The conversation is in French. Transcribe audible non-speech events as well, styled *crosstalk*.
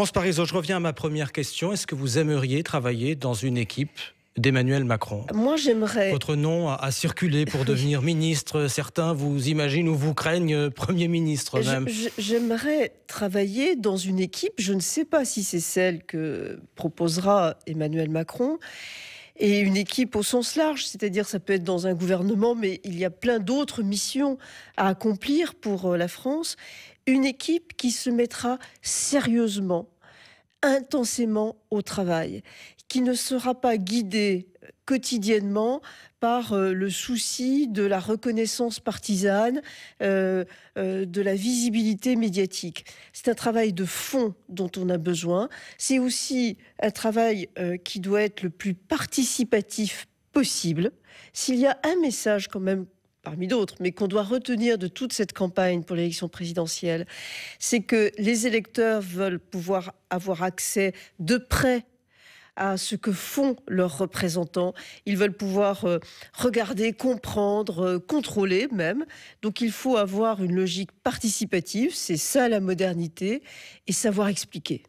France Parisot, je reviens à ma première question. Est-ce que vous aimeriez travailler dans une équipe d'Emmanuel Macron Moi, j'aimerais. Votre nom a, circulé pour *laughs* devenir ministre. Certains vous imaginent ou vous craignent euh, Premier ministre même. J'aimerais travailler dans une équipe. Je ne sais pas si c'est celle que proposera Emmanuel Macron et une équipe au sens large, c'est-à-dire ça peut être dans un gouvernement, mais il y a plein d'autres missions à accomplir pour euh, la France, une équipe qui se mettra sérieusement intensément au travail, qui ne sera pas guidé quotidiennement par euh, le souci de la reconnaissance partisane, euh, euh, de la visibilité médiatique. C'est un travail de fond dont on a besoin. C'est aussi un travail qui doit être le plus participatif possible. S'il y a un message quand même parmi d'autres, mais qu'on doit retenir de toute cette campagne pour l'élection présidentielle, c'est que les électeurs veulent pouvoir avoir accès de près à ce que font leurs représentants. Ils veulent pouvoir euh, regarder, comprendre, euh, contrôler même. Donc il faut avoir une logique participative, c'est ça la modernité, et savoir expliquer.